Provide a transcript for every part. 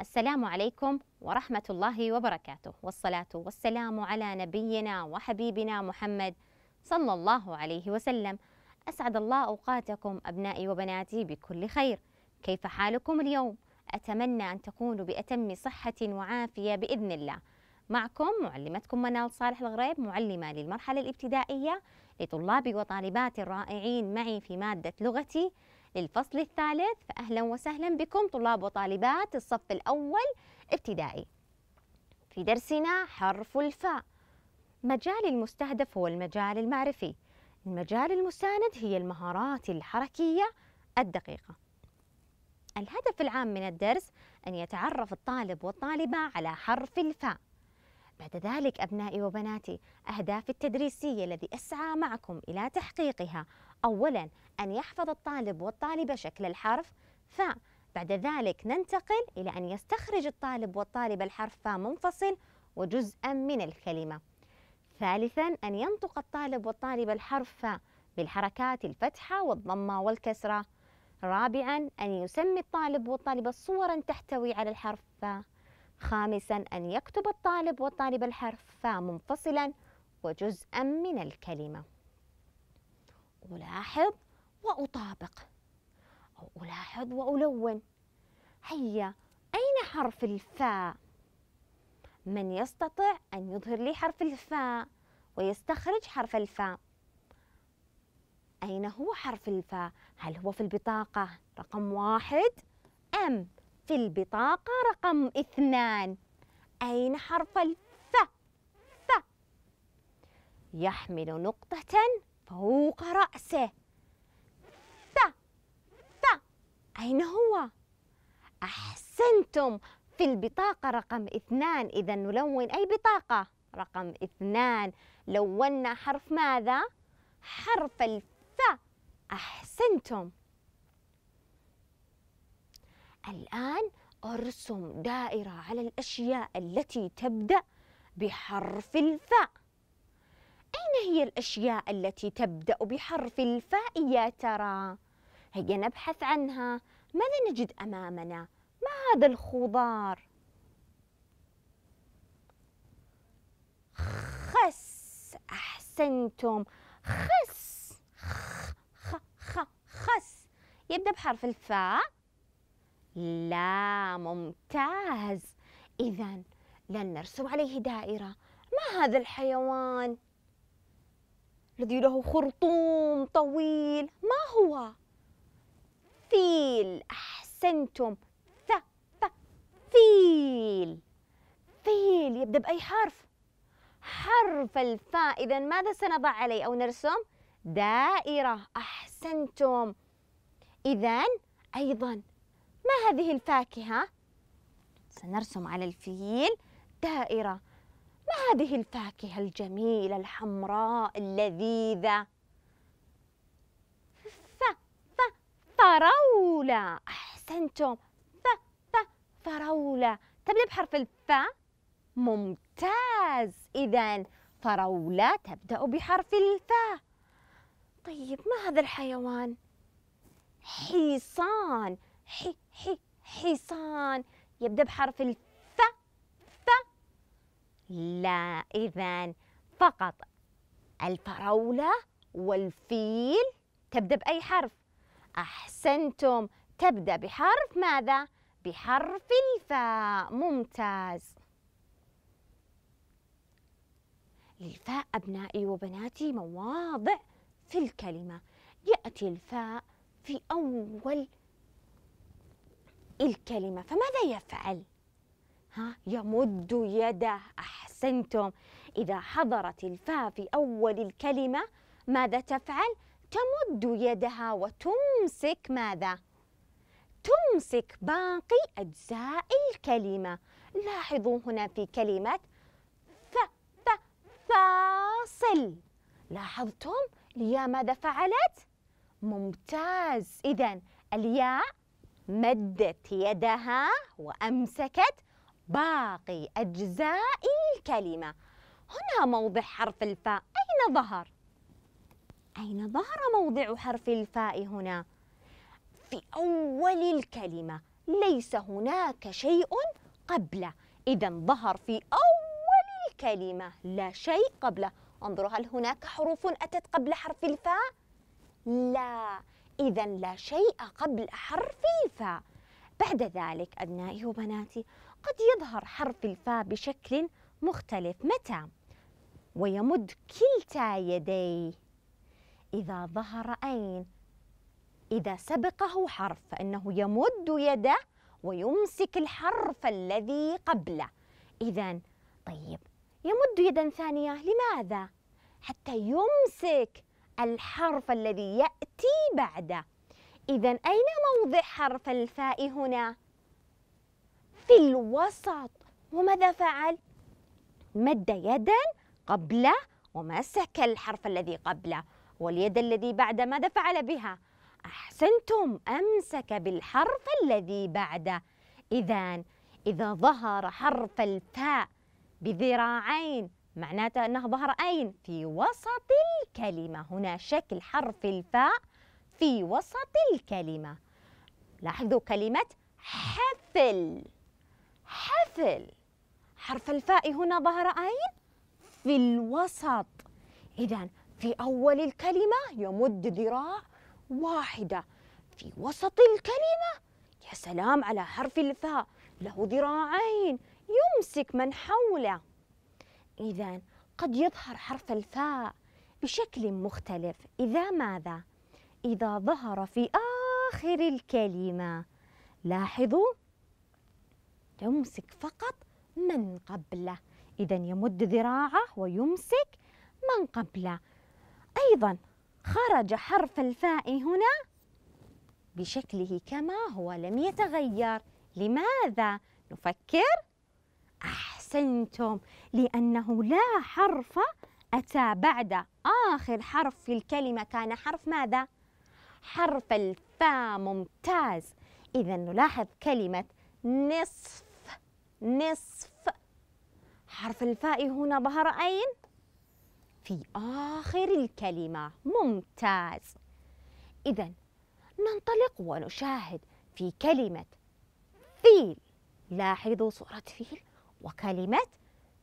السلام عليكم ورحمة الله وبركاته والصلاة والسلام على نبينا وحبيبنا محمد صلى الله عليه وسلم أسعد الله أوقاتكم أبنائي وبناتي بكل خير كيف حالكم اليوم؟ أتمنى أن تكونوا بأتم صحة وعافية بإذن الله معكم معلمتكم منال صالح الغريب معلمة للمرحلة الابتدائية لطلابي وطالباتي الرائعين معي في مادة لغتي للفصل الثالث فأهلا وسهلا بكم طلاب وطالبات الصف الأول ابتدائي في درسنا حرف الفاء مجال المستهدف هو المجال المعرفي المجال المساند هي المهارات الحركية الدقيقة الهدف العام من الدرس أن يتعرف الطالب والطالبة على حرف الفاء بعد ذلك أبنائي وبناتي أهداف التدريسية الذي أسعى معكم إلى تحقيقها أولا أن يحفظ الطالب والطالبة شكل الحرف ف بعد ذلك ننتقل إلى أن يستخرج الطالب والطالبة الحرف فا منفصل وجزءا من الكلمة ثالثا أن ينطق الطالب والطالبة الحرف فا بالحركات الفتحة والضمة والكسرة رابعا أن يسمي الطالب والطالبة صورا تحتوي على الحرف فا خامسا أن يكتب الطالب والطالب الحرفا منفصلا وجزءا من الكلمة ألاحظ وأطابق أو ألاحظ وألون هيا أين حرف الفاء؟ من يستطيع أن يظهر لي حرف الفاء ويستخرج حرف الفاء؟ أين هو حرف الفاء؟ هل هو في البطاقة رقم واحد أم في البطاقة رقم اثنان أين حرف الف ف يحمل نقطة فوق رأسه ف ف أين هو؟ أحسنتم في البطاقة رقم اثنان إذا نلون أي بطاقة؟ رقم اثنان لونا حرف ماذا؟ حرف الف أحسنتم الآن أرسم دائرة على الأشياء التي تبدأ بحرف الفاء أين هي الأشياء التي تبدأ بحرف الفاء يا ترى؟ هيا نبحث عنها ماذا نجد أمامنا؟ ما هذا الخضار؟ خس أحسنتم خس خ خ خس يبدأ بحرف الفاء لا ممتاز إذا لن نرسم عليه دائرة ما هذا الحيوان الذي له خرطوم طويل ما هو فيل أحسنتم ف ف فيل فيل يبدأ بأي حرف حرف الفاء إذا ماذا سنضع عليه أو نرسم دائرة أحسنتم إذا أيضا ما هذه الفاكهة؟ سنرسم على الفيل دائرة ما هذه الفاكهة الجميلة الحمراء اللذيذة؟ ف ف فراولة أحسنتم ف ف فراولة تبدأ بحرف الف ممتاز إذا فراولة تبدأ بحرف الفاء طيب ما هذا الحيوان؟ حصان حي حي حصان يبدأ بحرف الف ف لا إذا فقط الفراولة والفيل تبدأ بأي حرف؟ أحسنتم تبدأ بحرف ماذا؟ بحرف الفاء ممتاز للفاء أبنائي وبناتي مواضع في الكلمة يأتي الفاء في أول الكلمة فماذا يفعل؟ ها يمد يده أحسنتم إذا حضرت الفاء في أول الكلمة ماذا تفعل؟ تمد يدها وتمسك ماذا؟ تمسك باقي أجزاء الكلمة لاحظوا هنا في كلمة ف ف فاصل لاحظتم الياء ماذا فعلت؟ ممتاز إذا الياء مدت يدها وأمسكت باقي أجزاء الكلمة هنا موضع حرف الفاء أين ظهر؟ أين ظهر موضع حرف الفاء هنا؟ في أول الكلمة ليس هناك شيء قبله إذا ظهر في أول الكلمة لا شيء قبله انظروا هل هناك حروف أتت قبل حرف الفاء؟ لا إذا لا شيء قبل حرف الفاء بعد ذلك أبنائي وبناتي قد يظهر حرف الفاء بشكل مختلف متى ويمد كلتا يديه إذا ظهر أين إذا سبقه حرف فإنه يمد يده ويمسك الحرف الذي قبله إذا طيب يمد يدا ثانية لماذا؟ حتى يمسك الحرف الذي يأتي بعده إذا أين موضع حرف الفاء هنا؟ في الوسط وماذا فعل؟ مد يدا قبله ومسك الحرف الذي قبله واليد الذي بعد ماذا فعل بها؟ أحسنتم أمسك بالحرف الذي بعده إذا إذا ظهر حرف الفاء بذراعين معناته أنه ظهر أين؟ في وسط الكلمة هنا شكل حرف الفاء في وسط الكلمة لاحظوا كلمة حفل حفل حرف الفاء هنا ظهر أين؟ في الوسط إذا في أول الكلمة يمد ذراع واحدة في وسط الكلمة يا سلام على حرف الفاء له ذراعين يمسك من حوله إذا قد يظهر حرف الفاء بشكل مختلف إذا ماذا؟ إذا ظهر في آخر الكلمة لاحظوا يمسك فقط من قبله إذا يمد ذراعه ويمسك من قبله أيضا خرج حرف الفاء هنا بشكله كما هو لم يتغير لماذا؟ نفكر أحسنتم لأنه لا حرف أتى بعد آخر حرف في الكلمة كان حرف ماذا؟ حرف الفاء ممتاز إذا نلاحظ كلمة نصف نصف حرف الفاء هنا ظهر أين؟ في آخر الكلمة ممتاز إذا ننطلق ونشاهد في كلمة فيل لاحظوا صورة فيل وكلمة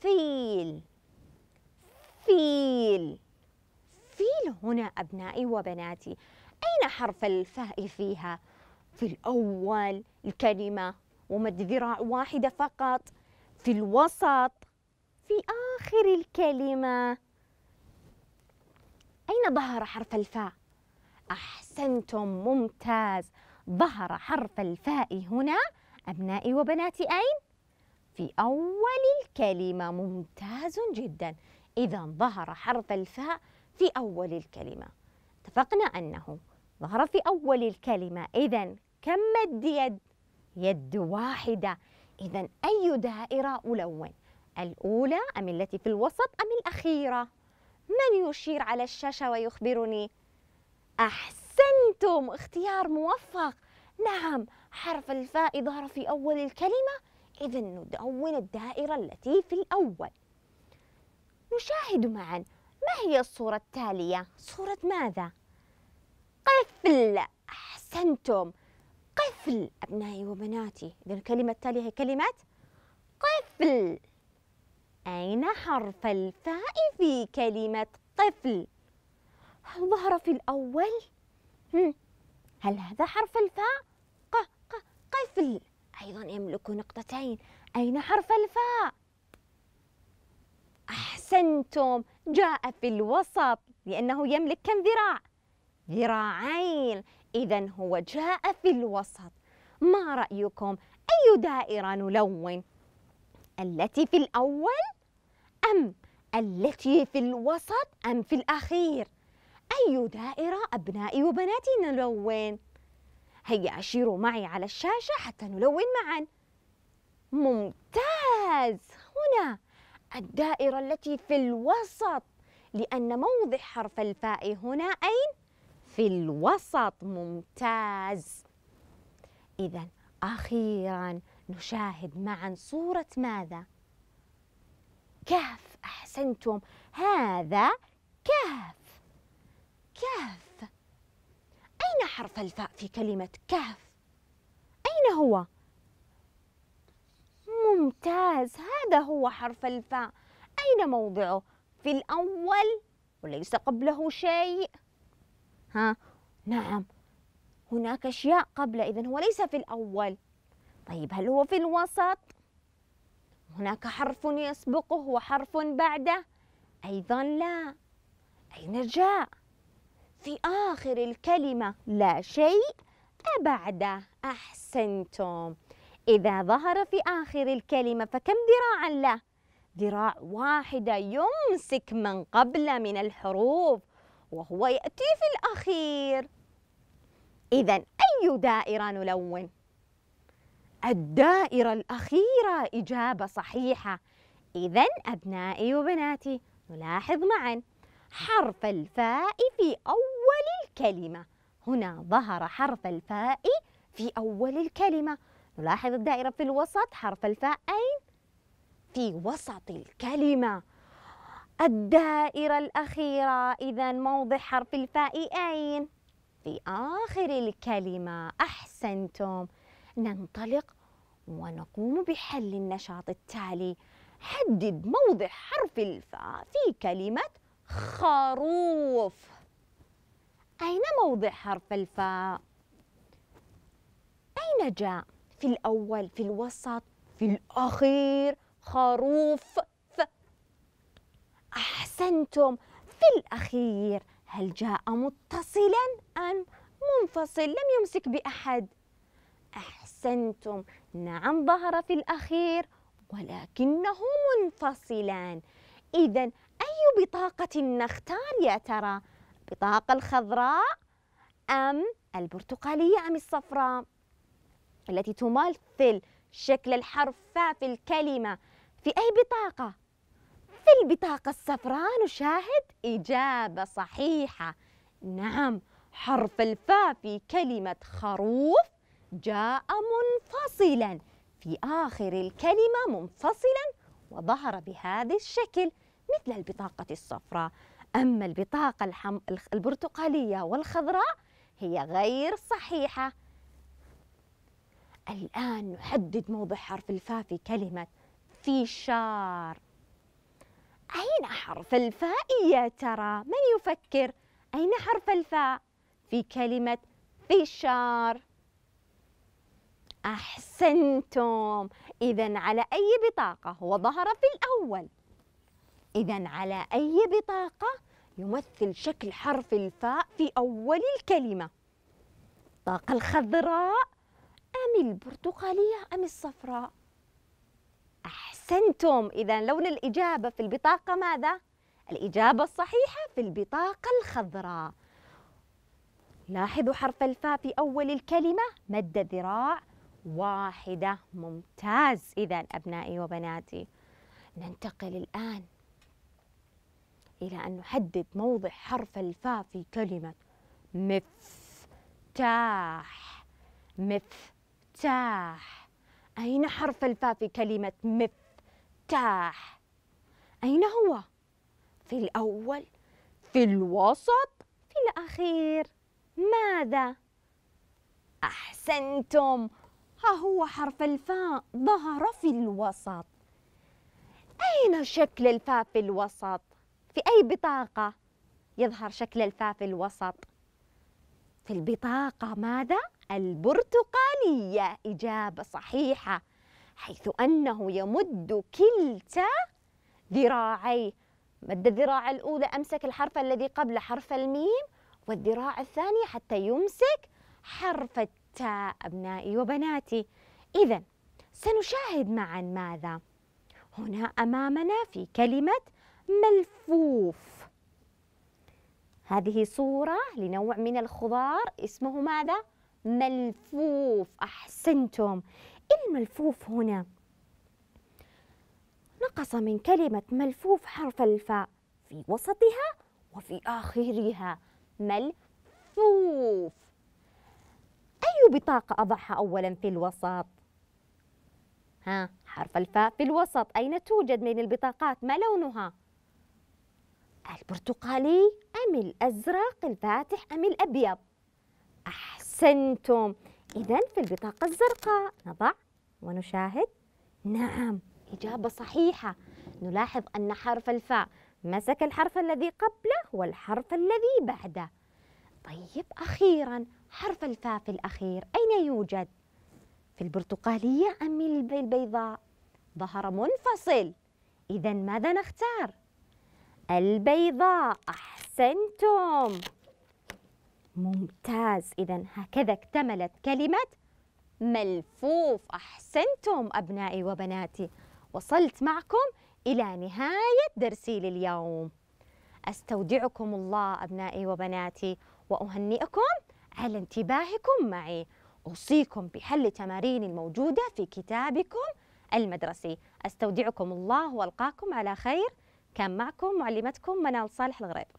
فيل فيل فيل هنا أبنائي وبناتي أين حرف الفاء فيها؟ في الأول الكلمة ومد ذراع واحدة فقط في الوسط في آخر الكلمة أين ظهر حرف الفاء؟ أحسنتم ممتاز ظهر حرف الفاء هنا أبنائي وبناتي أين؟ في أول الكلمة ممتاز جدا إذا ظهر حرف الفاء في أول الكلمة اتفقنا أنه ظهر في أول الكلمة إذا كم مد يد؟ يد واحدة إذا أي دائرة ألون؟ الأولى أم التي في الوسط أم الأخيرة؟ من يشير على الشاشة ويخبرني؟ أحسنتم اختيار موفق نعم حرف الفاء ظهر في أول الكلمة إذا ندون الدائرة التي في الأول نشاهد معا ما هي الصورة التالية؟ صورة ماذا؟ قفل أحسنتم قفل أبنائي وبناتي إذا الكلمة التالية هي كلمة قفل أين حرف الفاء في كلمة قفل؟ هل ظهر في الأول؟ هل هذا حرف الفاء؟ ق ق قفل أيضا يملك نقطتين أين حرف الفاء؟ أحسنتم جاء في الوسط لأنه يملك كم ذراع؟ ذراعين إذا هو جاء في الوسط ما رأيكم أي دائرة نلون؟ التي في الأول أم التي في الوسط أم في الأخير؟ أي دائرة أبنائي وبناتي نلون؟ هيا أشيروا معي على الشاشة حتى نلون معا ممتاز هنا الدائرة التي في الوسط لأن موضع حرف الفاء هنا أين؟ في الوسط ممتاز إذا أخيرا نشاهد معا صورة ماذا؟ كهف أحسنتم هذا كهف كهف حرف الفاء في كلمة كهف أين هو؟ ممتاز هذا هو حرف الفاء أين موضعه؟ في الأول وليس قبله شيء ها نعم هناك أشياء قبل إذن هو ليس في الأول طيب هل هو في الوسط؟ هناك حرف يسبقه وحرف بعده أيضا لا أين جاء؟ في آخر الكلمة لا شيء أبعد أحسنتم إذا ظهر في آخر الكلمة فكم ذراعا له؟ ذراع واحدة يمسك من قبل من الحروف وهو يأتي في الأخير إذا أي دائرة نلون؟ الدائرة الأخيرة إجابة صحيحة إذا أبنائي وبناتي نلاحظ معاً حرف الفاء في أول الكلمة هنا ظهر حرف الفاء في أول الكلمة نلاحظ الدائرة في الوسط حرف الفاء أين؟ في وسط الكلمة الدائرة الأخيرة إذا موضع حرف الفاء أين؟ في آخر الكلمة أحسنتم ننطلق ونقوم بحل النشاط التالي حدد موضع حرف الفاء في كلمة خروف أين موضع حرف الفاء؟ أين جاء؟ في الأول في الوسط في الأخير خروف ف أحسنتم في الأخير هل جاء متصلا أم منفصل لم يمسك بأحد أحسنتم نعم ظهر في الأخير ولكنه منفصلان إذا أي بطاقة نختار يا ترى؟ البطاقة الخضراء أم البرتقالية أم الصفراء؟ التي تمثل شكل الحرف في الكلمة في أي بطاقة؟ في البطاقة الصفراء نشاهد إجابة صحيحة نعم حرف الفاء في كلمة خروف جاء منفصلا في آخر الكلمة منفصلا وظهر بهذا الشكل مثل البطاقة الصفراء أما البطاقة الحم... البرتقالية والخضراء هي غير صحيحة الآن نحدد موضع حرف الفاء في كلمة فيشار أين حرف الفاء يا ترى؟ من يفكر؟ أين حرف الفاء في كلمة فيشار؟ أحسنتم إذا على أي بطاقة هو ظهر في الأول إذا على أي بطاقة يمثل شكل حرف الفاء في أول الكلمة الطاقة الخضراء أم البرتقالية أم الصفراء أحسنتم إذا لون الإجابة في البطاقة ماذا؟ الإجابة الصحيحة في البطاقة الخضراء لاحظوا حرف الفاء في أول الكلمة مد ذراع واحدة ممتاز إذا أبنائي وبناتي ننتقل الآن إلى أن نحدد موضع حرف الفاء في كلمة مفتاح مفتاح أين حرف الفاء في كلمة مفتاح؟ أين هو؟ في الأول في الوسط في الأخير ماذا؟ أحسنتم ها هو حرف الفاء ظهر في الوسط أين شكل الفاء في الوسط؟ في أي بطاقة يظهر شكل في الوسط في البطاقة ماذا؟ البرتقالية إجابة صحيحة حيث أنه يمد كلتا ذراعيه مد الذراع الأولى أمسك الحرف الذي قبل حرف الميم والذراع الثانية حتى يمسك حرف التاء أبنائي وبناتي إذا سنشاهد معا ماذا هنا أمامنا في كلمة ملفوف هذه صورة لنوع من الخضار اسمه ماذا؟ ملفوف أحسنتم إيه الملفوف هنا نقص من كلمة ملفوف حرف الفاء في وسطها وفي آخرها ملفوف أي بطاقة أضعها أولا في الوسط؟ ها حرف الفاء في الوسط أين توجد من البطاقات؟ ما لونها؟ البرتقالي أم الأزرق الفاتح أم الأبيض أحسنتم إذا في البطاقة الزرقاء نضع ونشاهد نعم إجابة صحيحة نلاحظ أن حرف الفاء مسك الحرف الذي قبله والحرف الذي بعده طيب أخيرا حرف الفاء في الأخير أين يوجد؟ في البرتقالية أم البيضاء؟ ظهر منفصل إذا ماذا نختار؟ البيضاء أحسنتم ممتاز إذا هكذا اكتملت كلمة ملفوف أحسنتم أبنائي وبناتي وصلت معكم إلى نهاية درسي لليوم أستودعكم الله أبنائي وبناتي وأهنئكم على انتباهكم معي أوصيكم بحل تمارين الموجودة في كتابكم المدرسي أستودعكم الله وألقاكم على خير كان معكم معلمتكم منال صالح الغريب